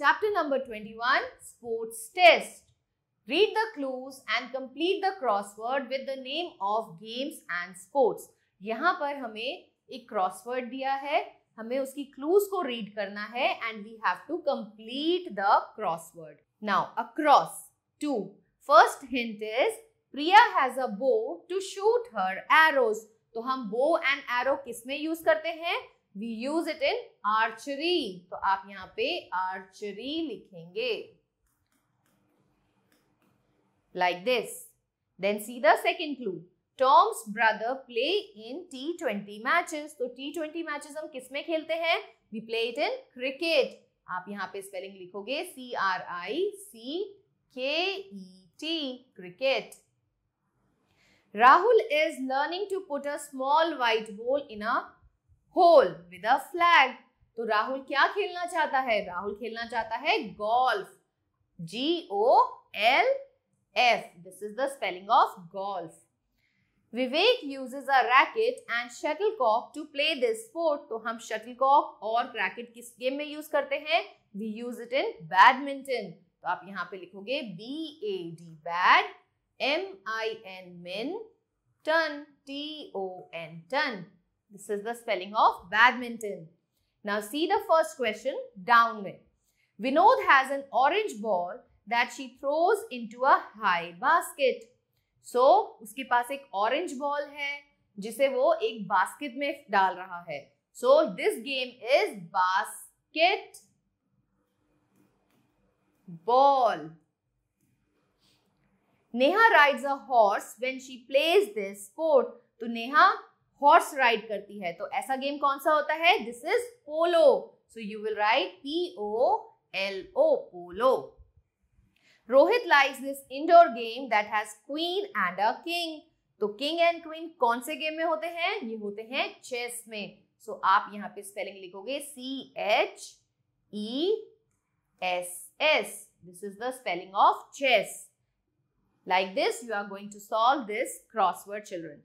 Chapter number 21 Sports Test. Read the clues and complete the crossword with the name of games and sports. यहाँ पर हमें एक crossword दिया है हमें उसकी क्लूज को रीड करना है and we have to complete the crossword now across two first hint is Priya has a bow to shoot her arrows तो हम बो एंड एरो किस में यूज करते हैं we use it in archery तो आप यहाँ पे आर्चरी लिखेंगे like this. Then see the second clue. Tom's brother play in T20 matches. तो T20 matches हम किस में खेलते हैं We play it in cricket. आप यहाँ पे स्पेलिंग लिखोगे C R I C K E T cricket. Rahul is learning to put a small white ball in a hole with a flag तो राहुल क्या खेलना चाहता है राहुल खेलना चाहता है golf G O L F this is the spelling of golf Vivek uses a racket and shuttlecock to play this sport तो हम शटल कॉक और रैकेट किस गेम में यूज करते हैं we use it in badminton तो आप यहाँ पे लिखोगे B A D bad M I N min ton T O N ton This is the spelling of badminton. Now see the first question down with. Vinod has an orange ball that she throws into a high basket. So उसके पास एक orange ball है जिसे वो एक basket में डाल रहा है. So this game is basket ball. Neha rides a horse when she plays this sport. तो नेहा हॉर्स राइड करती है तो ऐसा गेम कौन सा होता है this is polo so you will write P O L O polo Rohit likes this indoor game that has queen and a king तो किंग एंड क्वीन कौन से गेम में होते हैं ये होते हैं चेस में सो so, आप यहाँ पे स्पेलिंग लिखोगे C H E S S this is the spelling of chess like this you are going to solve this crossword children